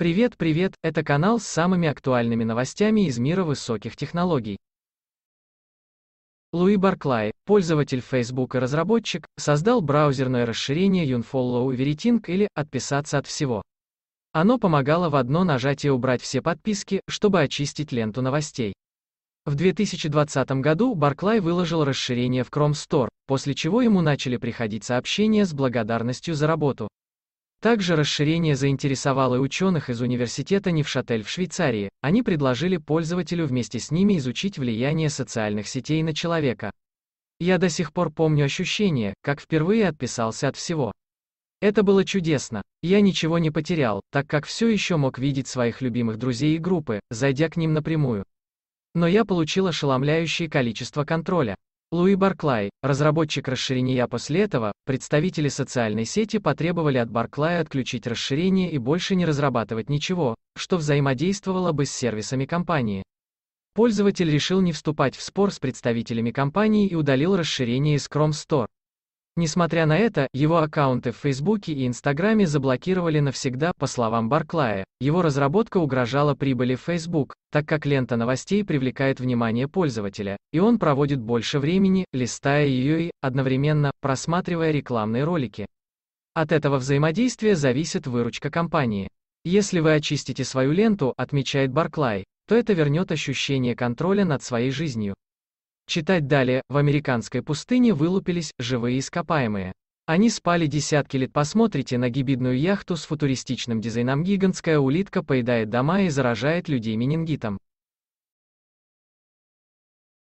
Привет, привет, это канал с самыми актуальными новостями из мира высоких технологий. Луи Барклай, пользователь Facebook и разработчик, создал браузерное расширение Unfollow Everything или «Отписаться от всего». Оно помогало в одно нажатие убрать все подписки, чтобы очистить ленту новостей. В 2020 году Барклай выложил расширение в Chrome Store, после чего ему начали приходить сообщения с благодарностью за работу. Также расширение заинтересовало и ученых из университета Невшатель в Швейцарии. Они предложили пользователю вместе с ними изучить влияние социальных сетей на человека. Я до сих пор помню ощущение, как впервые отписался от всего. Это было чудесно. Я ничего не потерял, так как все еще мог видеть своих любимых друзей и группы, зайдя к ним напрямую. Но я получил ошеломляющее количество контроля. Луи Барклай, разработчик расширения после этого, представители социальной сети потребовали от Барклая отключить расширение и больше не разрабатывать ничего, что взаимодействовало бы с сервисами компании. Пользователь решил не вступать в спор с представителями компании и удалил расширение из Chrome Store. Несмотря на это, его аккаунты в Фейсбуке и Инстаграме заблокировали навсегда, по словам Барклая. Его разработка угрожала прибыли Facebook, так как лента новостей привлекает внимание пользователя, и он проводит больше времени, листая ее и, одновременно, просматривая рекламные ролики. От этого взаимодействия зависит выручка компании. Если вы очистите свою ленту, отмечает Барклай, то это вернет ощущение контроля над своей жизнью. Читать далее, в американской пустыне вылупились живые ископаемые. Они спали десятки лет. Посмотрите на гибидную яхту с футуристичным дизайном гигантская улитка поедает дома и заражает людей менингитом.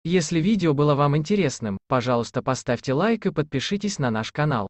Если видео было вам интересным, пожалуйста поставьте лайк и подпишитесь на наш канал.